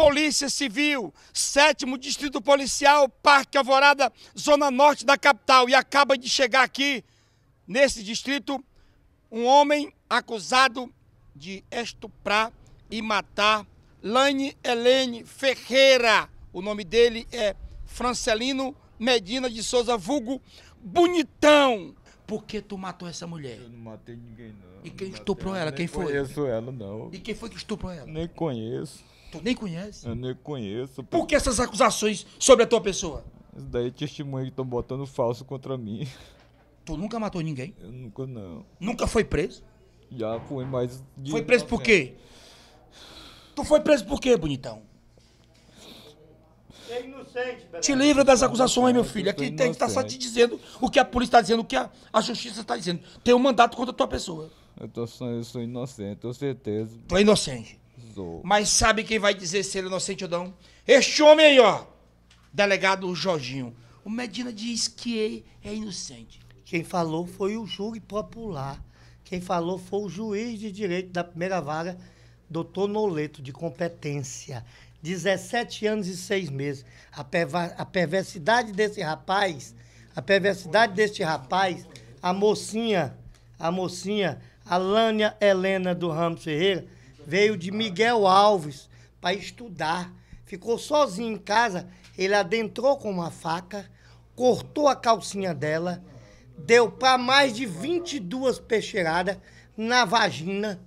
Polícia Civil, sétimo Distrito Policial, Parque Alvorada, Zona Norte da capital. E acaba de chegar aqui, nesse distrito, um homem acusado de estuprar e matar Lane Helene Ferreira. O nome dele é Francelino Medina de Souza Vulgo Bonitão. Por que tu matou essa mulher? Eu não matei ninguém, não. E quem não estuprou ela? ela? Quem foi? Não conheço ela, não. E quem foi que estuprou ela? Nem conheço. Tu nem conhece? Eu nem conheço. Por que essas acusações sobre a tua pessoa? Isso daí é testemunha que estão botando falso contra mim. Tu nunca matou ninguém? Eu nunca não. Nunca foi preso? Já fui, mas. Foi preso por quê? Tu foi preso por quê, bonitão? É inocente, te livra das acusações, meu filho. Aqui tem que estar tá só te dizendo o que a polícia está dizendo, o que a, a justiça está dizendo. Tem um mandato contra a tua pessoa. Eu, tô, eu sou inocente, tenho certeza. Tu é inocente. Zou. Mas sabe quem vai dizer se ele é inocente ou não? Este homem aí, ó. Delegado Jorginho. O Medina diz que é inocente. Quem falou foi o júri popular. Quem falou foi o juiz de direito da primeira vara, doutor Noleto, de competência. 17 anos e 6 meses. A, a perversidade desse rapaz, a perversidade deste rapaz, a mocinha, a mocinha, a Lânia Helena do Ramos Ferreira, veio de Miguel Alves para estudar. Ficou sozinho em casa, ele adentrou com uma faca, cortou a calcinha dela, deu para mais de 22 peixeiradas na vagina,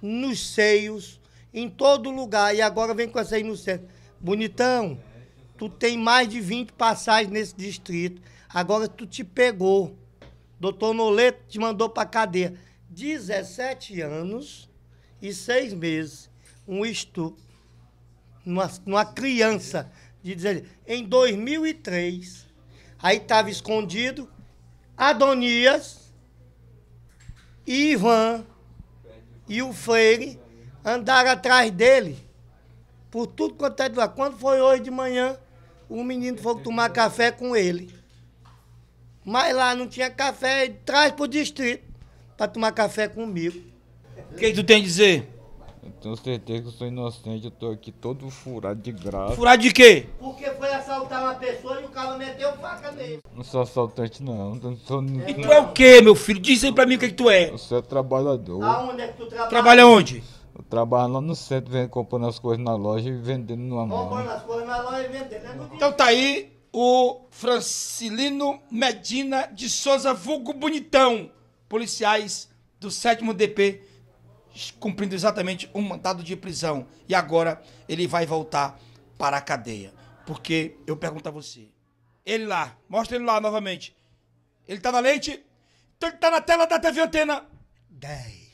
nos seios, em todo lugar. E agora vem com essa aí no centro. Bonitão, tu tem mais de 20 passagens nesse distrito. Agora tu te pegou. Doutor Noleto te mandou a cadeia. 17 anos e seis meses um estudo numa, numa criança de dizer em 2003 aí estava escondido Adonias Ivan e o Freire andaram atrás dele por tudo quanto é lá. quando foi hoje de manhã o menino foi tomar café com ele mas lá não tinha café, ele traz para o distrito para tomar café comigo. O que, tu tem a dizer? Eu tenho certeza que eu sou inocente, eu tô aqui todo furado de graça. Furado de quê? Porque foi assaltar uma pessoa e o cara meteu faca nele. Não sou assaltante não, não sou... E tu é o quê, meu filho? Diz aí pra mim o que, que tu é. Eu sou trabalhador. Aonde é que tu trabalha? Trabalha onde? Eu trabalho lá no centro, vendo, comprando as coisas na loja e vendendo no amor. Comprando as coisas na loja e vendendo. Né? Então tá aí o Francilino Medina de Souza Vulgo Bonitão, policiais do 7 DP cumprindo exatamente um mandado de prisão. E agora ele vai voltar para a cadeia. Porque eu pergunto a você. Ele lá, mostra ele lá novamente. Ele tá na lente? Então ele tá na tela da TV Antena. 10.